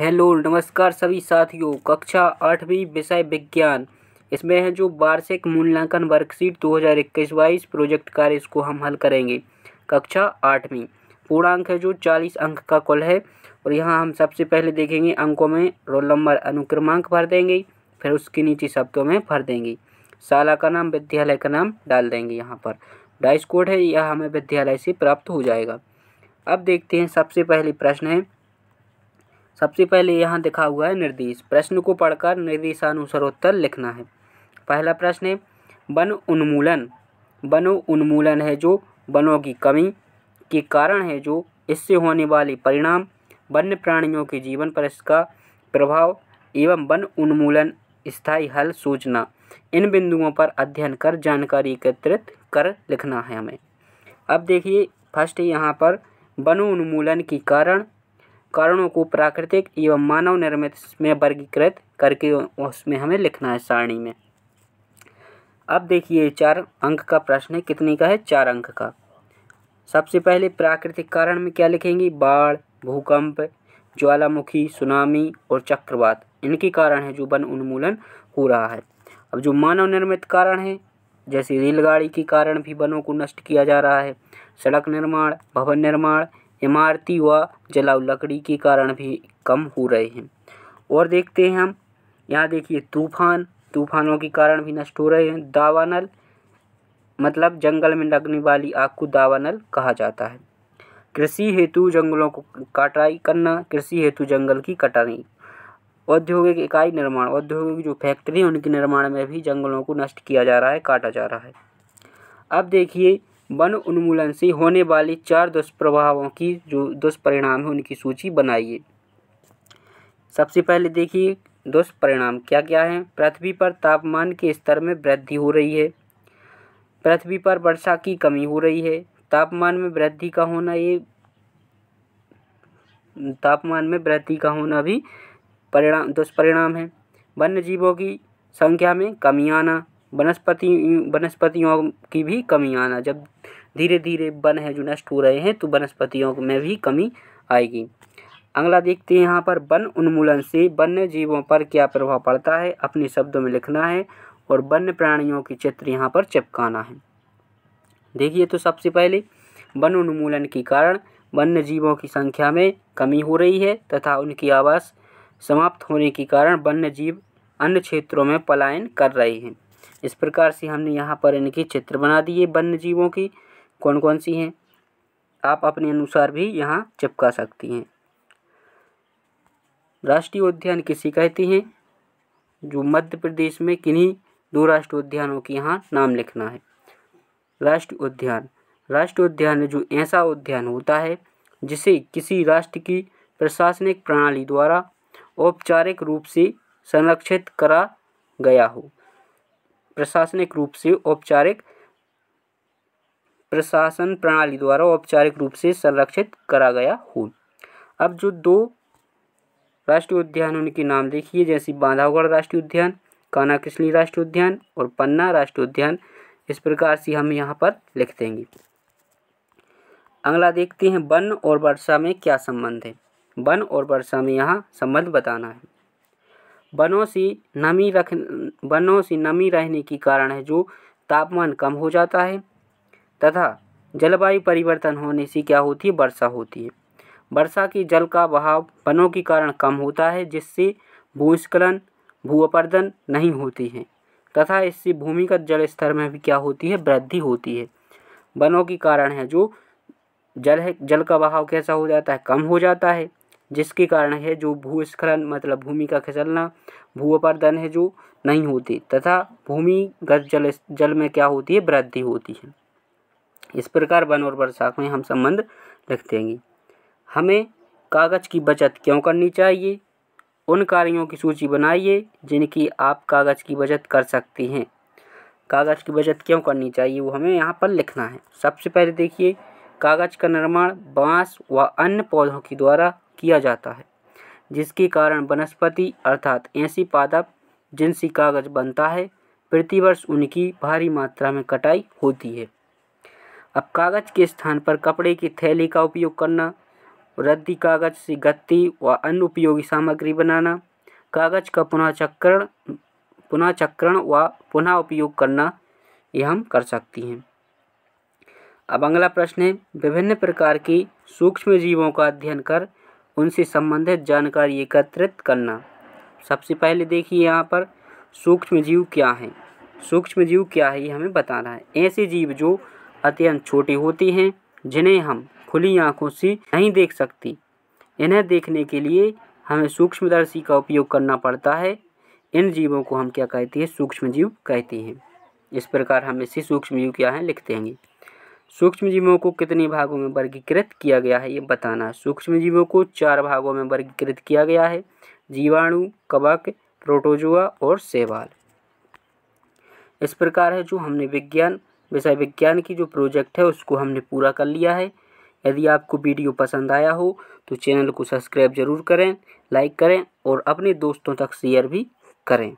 hello नमस्कार सभी साथियों कक्षा आठवीं विषय विज्ञान इसमें है जो वार्षिक मूल्यांकन वर्कशीट 2021 बाईस प्रोजेक्ट कार्य इसको हम हल करेंगे कक्षा आठवीं पूर्णांक है जो 40 अंक का कुल है और यहाँ हम सबसे पहले देखेंगे अंकों में रोल नंबर अनुक्रमांक भर देंगे फिर उसके नीचे शब्दों में भर देंगे शाला का नाम विद्यालय का नाम डाल देंगे यहाँ पर डाइस कोड है यह हमें विद्यालय से प्राप्त हो जाएगा अब देखते हैं सबसे पहले प्रश्न है सबसे पहले यहाँ दिखा हुआ है निर्देश प्रश्न को पढ़कर निर्देशानुसार उत्तर लिखना है पहला प्रश्न है वन उन्मूलन वनो उन्मूलन है जो वनों की कमी के कारण है जो इससे होने वाले परिणाम वन्य प्राणियों के जीवन पर इसका प्रभाव एवं वन उन्मूलन स्थायी हल सूचना इन बिंदुओं पर अध्ययन कर जानकारी एकत्रित कर लिखना है हमें अब देखिए फर्स्ट यहाँ पर वन उन्मूलन के कारण कारणों को प्राकृतिक एवं मानव निर्मित में वर्गीकृत करके उसमें हमें लिखना है सारणी में अब देखिए चार अंक का प्रश्न है कितने का है चार अंक का सबसे पहले प्राकृतिक कारण में क्या लिखेंगे बाढ़ भूकंप ज्वालामुखी सुनामी और चक्रवात इनके कारण है जो वन उन्मूलन हो रहा है अब जो मानव निर्मित कारण है जैसे रेलगाड़ी के कारण भी वनों को नष्ट किया जा रहा है सड़क निर्माण भवन निर्माण इमारती व जलाऊ लकड़ी के कारण भी कम हो रहे हैं और देखते हैं हम यहाँ देखिए तूफान तूफानों के कारण भी नष्ट हो रहे हैं दावानल मतलब जंगल में लगने वाली आग को दावानल कहा जाता है कृषि हेतु जंगलों को कटाई करना कृषि हेतु जंगल की कटाई औद्योगिक इकाई निर्माण औद्योगिक जो फैक्ट्री उनके निर्माण में भी जंगलों को नष्ट किया जा रहा है काटा जा रहा है अब देखिए वन उन्मूलन से होने वाले चार दुष्प्रभावों की जो दुष्परिणाम है उनकी सूची बनाइए सबसे पहले देखिए दुष्परिणाम क्या क्या हैं पृथ्वी पर तापमान के स्तर में वृद्धि हो रही है पृथ्वी पर वर्षा की कमी हो रही है तापमान में वृद्धि का होना ये तापमान में वृद्धि का होना भी परिणाम दुष्परिणाम है वन्य जीवों की संख्या में कमी आना वनस्पति वनस्पतियों की भी कमी आना जब धीरे धीरे वन है जो नष्ट हो रहे हैं तो वनस्पतियों में भी कमी आएगी अगला देखते हैं यहाँ पर वन उन्मूलन से वन्य जीवों पर क्या प्रभाव पड़ता है अपने शब्दों में लिखना है और वन्य प्राणियों के चित्र यहाँ पर चिपकाना है देखिए तो सबसे पहले वन उन्मूलन के कारण वन्य जीवों की संख्या में कमी हो रही है तथा उनकी आवास समाप्त होने के कारण वन्य जीव अन्य क्षेत्रों में पलायन कर रहे हैं इस प्रकार से हमने यहाँ पर इनके चित्र बना दिए वन्य जीवों की कौन कौन सी हैं आप अपने अनुसार भी यहाँ चिपका सकती हैं राष्ट्रीय उद्यान किसी कहते हैं जो मध्य प्रदेश में किन्हीं दो राष्ट्रीय उद्यानों की यहाँ नाम लिखना है राष्ट्रीय उद्यान राष्ट्रीय उद्यान जो ऐसा उद्यान होता है जिसे किसी राष्ट्र की प्रशासनिक प्रणाली द्वारा औपचारिक रूप से संरक्षित करा गया हो प्रशासनिक रूप से औपचारिक प्रशासन प्रणाली द्वारा औपचारिक रूप से संरक्षित करा गया हो अब जो दो राष्ट्रीय उद्यान उनके नाम देखिए जैसे बांधवगढ़ राष्ट्रीय उद्यान काना किसली राष्ट्रीय उद्यान और पन्ना राष्ट्रीय उद्यान इस प्रकार से हम यहाँ पर लिख देंगे अगला देखते हैं वन और वर्षा में क्या संबंध है वन और वर्षा में यहाँ संबंध बताना है वनों से नमी रख वनों से नमी रहने के कारण है जो तापमान कम हो जाता है तथा जलवायु परिवर्तन होने से क्या होती है वर्षा होती है वर्षा की जल का बहाव वनों के कारण कम होता है जिससे भूस्खलन भू अपर्दन नहीं होती है तथा इससे भूमिगत जल स्तर में भी क्या होती है वृद्धि होती है वनों के कारण है जो जल है जल का बहाव कैसा हो जाता है कम हो जाता है जिसके कारण है जो भूस्खलन मतलब भूमि का खिसलना भू अपर्दन है जो नहीं होती तथा भूमिगत जल जल में क्या होती है वृद्धि होती है इस प्रकार वन और बरसात में हम संबंध लिख देंगे हमें कागज़ की बचत क्यों करनी चाहिए उन कार्यों की सूची बनाइए जिनकी आप कागज़ की बचत कर सकती हैं कागज़ की बचत क्यों करनी चाहिए वो हमें यहाँ पर लिखना है सबसे पहले देखिए कागज़ का निर्माण बांस व अन्य पौधों के द्वारा किया जाता है जिसके कारण वनस्पति अर्थात ऐसी पादप जिनसे कागज़ बनता है प्रतिवर्ष उनकी भारी मात्रा में कटाई होती है अब कागज़ के स्थान पर कपड़े की थैली का उपयोग करना रद्दी कागज़ से गत्ती व अन्य उपयोगी सामग्री बनाना कागज़ का पुनः चक्रण पुनः चक्रण व पुनः उपयोग करना ये हम कर सकती हैं अब अगला प्रश्न है विभिन्न प्रकार की सूक्ष्म जीवों का अध्ययन कर उनसे संबंधित जानकारी एकत्रित करना सबसे पहले देखिए यहाँ पर सूक्ष्म जीव क्या है सूक्ष्म जीव क्या है ये हमें बताना है ऐसे जीव जो अत्यंत छोटी होती हैं जिन्हें हम खुली आँखों से नहीं देख सकती इन्हें देखने के लिए हमें सूक्ष्मदर्शी का उपयोग करना पड़ता है इन जीवों को हम क्या कहते हैं सूक्ष्म जीव कहते हैं इस प्रकार हम इसे सूक्ष्म जीव क्या है लिखते हैं सूक्ष्म जीवों को कितने भागों में वर्गीकृत किया गया है ये बताना सूक्ष्म जीवों को चार भागों में वर्गीकृत किया गया है जीवाणु कवक प्रोटोजुआ और सेवाल इस प्रकार है जो हमने विज्ञान विषय विज्ञान की जो प्रोजेक्ट है उसको हमने पूरा कर लिया है यदि आपको वीडियो पसंद आया हो तो चैनल को सब्सक्राइब ज़रूर करें लाइक करें और अपने दोस्तों तक शेयर भी करें